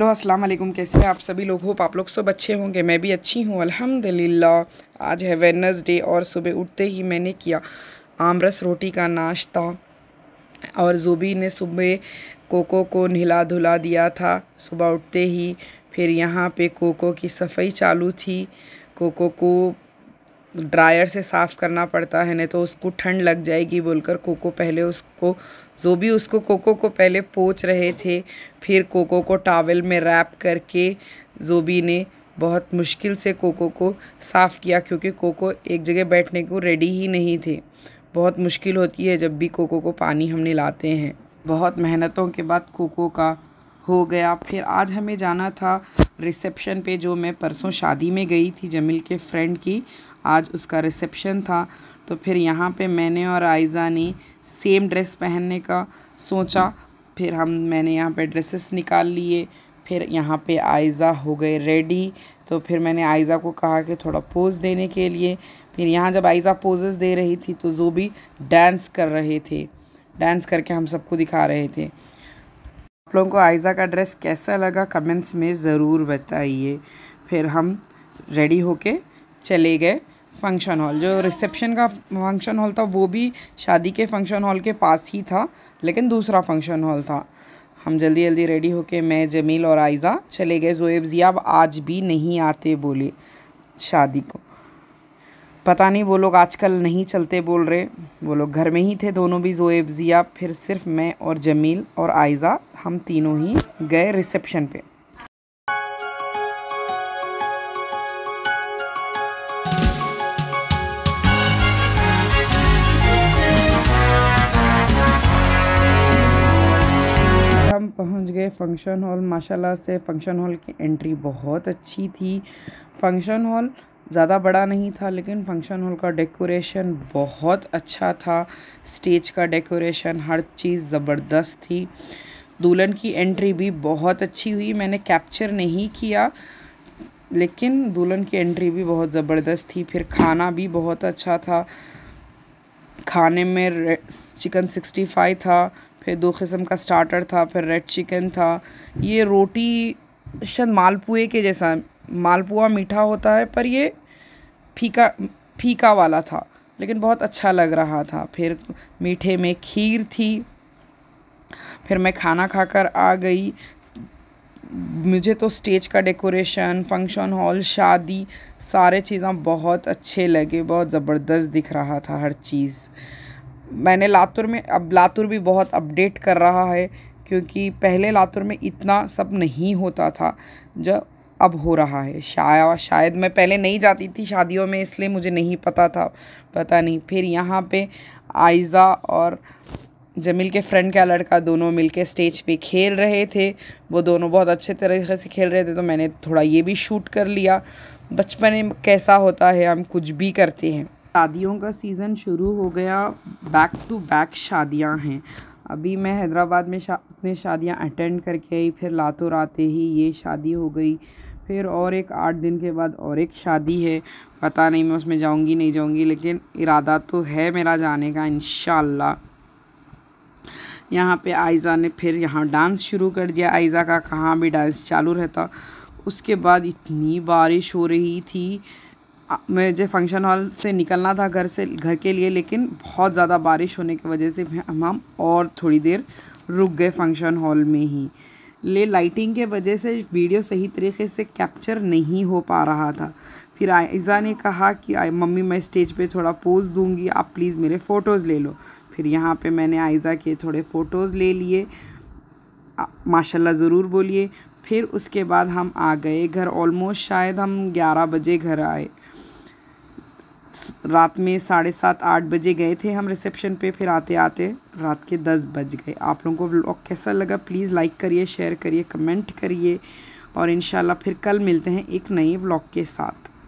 hello अस्सलाम वालेकुम कैसे हैं आप सभी लोग होप आप लोग सब अच्छे होंगे मैं भी अच्छी हूँ अल्हम्दुलिल्लाह आज है वेनसडे और सुबह उठते ही मैंने किया आमरस रोटी का नाश्ता और ज़ूबी ने सुबह कोको को नहला धुला दिया था सुबह उठते ही फिर यहाँ पे कोको की सफ़ाई चालू थी कोको को ड्रायर से साफ़ करना पड़ता है नहीं तो उसको ठंड लग जाएगी बोलकर कोको पहले उसको जो भी उसको कोको को पहले पोच रहे थे फिर कोको को टावल में रैप करके भी ने बहुत मुश्किल से कोको को साफ़ किया क्योंकि कोको एक जगह बैठने को रेडी ही नहीं थे बहुत मुश्किल होती है जब भी कोको को पानी हम नहलाते हैं बहुत मेहनतों के बाद कोको का हो गया फिर आज हमें जाना था रिसेप्शन पे जो मैं परसों शादी में गई थी जमील के फ्रेंड की आज उसका रिसेप्शन था तो फिर यहाँ पे मैंने और आयज़ा ने सेम ड्रेस पहनने का सोचा फिर हम मैंने यहाँ पे ड्रेसेस निकाल लिए फिर यहाँ पे आयज़ा हो गए रेडी तो फिर मैंने आयज़ा को कहा कि थोड़ा पोज़ देने के लिए फिर यहाँ जब आयज़ा पोजेस दे रही थी तो जो भी डांस कर रहे थे डांस करके हम सबको दिखा रहे थे आप लोगों को आयज़ा का ड्रेस कैसा लगा कमेंट्स में ज़रूर बताइए फिर हम रेडी होके चले गए फंक्शन हॉल जो रिसेप्शन का फंक्शन हॉल था वो भी शादी के फंक्शन हॉल के पास ही था लेकिन दूसरा फंक्शन हॉल था हम जल्दी जल्दी रेडी होके मैं जमील और आयज़ा चले गए जोएब ज़ियाब आज भी नहीं आते बोले शादी को पता नहीं वो लोग आजकल नहीं चलते बोल रहे वो लोग घर में ही थे दोनों भी जोएब ज़िया फिर सिर्फ मैं और जमील और आयज़ा हम तीनों ही गए रिसेप्शन पे फंक्शन हॉल माशाल्लाह से फंक्शन हॉल की एंट्री बहुत अच्छी थी फंक्शन हॉल ज़्यादा बड़ा नहीं था लेकिन फंक्शन हॉल का डेकोरेशन बहुत अच्छा था स्टेज का डेकोरेशन हर चीज़ ज़बरदस्त थी दुल्हन की एंट्री भी बहुत अच्छी हुई मैंने कैप्चर नहीं किया लेकिन दुल्हन की एंट्री भी बहुत ज़बरदस्त थी फिर खाना भी बहुत अच्छा था खाने में चिकन सिक्सटी फाइव था फिर दो किस्म का स्टार्टर था फिर रेड चिकन था ये रोटी शायद मालपुए के जैसा मालपुआ मीठा होता है पर ये फीका फीका वाला था लेकिन बहुत अच्छा लग रहा था फिर मीठे में खीर थी फिर मैं खाना खाकर आ गई मुझे तो स्टेज का डेकोरेशन फंक्शन हॉल शादी सारे चीज़ें बहुत अच्छे लगे बहुत ज़बरदस्त दिख रहा था हर चीज़ मैंने लातुर में अब लातुर भी बहुत अपडेट कर रहा है क्योंकि पहले लातुर में इतना सब नहीं होता था जो अब हो रहा है शाया शायद मैं पहले नहीं जाती थी शादियों में इसलिए मुझे नहीं पता था पता नहीं फिर यहाँ पे आयज़ा और जमील के फ्रेंड का लड़का दोनों मिलके स्टेज पे खेल रहे थे वो दोनों बहुत अच्छे तरीके से खेल रहे थे तो मैंने थोड़ा ये भी शूट कर लिया बचपन में कैसा होता है हम कुछ भी करते हैं शादियों का सीज़न शुरू हो गया बैक टू बैक शादियां हैं अभी मैं हैदराबाद में शा अपने शादियाँ अटेंड करके आई फिर लातोर आते ही ये शादी हो गई फिर और एक आठ दिन के बाद और एक शादी है पता नहीं मैं उसमें जाऊंगी नहीं जाऊंगी लेकिन इरादा तो है मेरा जाने का इन यहाँ पे आयज़ा ने फिर यहाँ डांस शुरू कर दिया आयज़ा का कहाँ भी डांस चालू रहता उसके बाद इतनी बारिश हो रही थी मुझे फंक्शन हॉल से निकलना था घर से घर के लिए लेकिन बहुत ज़्यादा बारिश होने की वजह से हम हम और थोड़ी देर रुक गए फंक्शन हॉल में ही ले लाइटिंग के वजह से वीडियो सही तरीके से कैप्चर नहीं हो पा रहा था फिर आयज़ा ने कहा कि मम्मी मैं स्टेज पे थोड़ा पोज दूंगी आप प्लीज़ मेरे फ़ोटोज़ ले लो फिर यहाँ पे मैंने आयज़ा के थोड़े फ़ोटोज़ ले लिए माशाल्लाह ज़रूर बोलिए फिर उसके बाद हम आ गए घर ऑलमोस्ट शायद हम ग्यारह बजे घर आए रात में साढ़े सात आठ बजे गए थे हम रिसेप्शन पे फिर आते आते रात के दस बज गए आप लोगों को व्लॉग कैसा लगा प्लीज़ लाइक करिए शेयर करिए कमेंट करिए और इन फिर कल मिलते हैं एक नए व्लॉग के साथ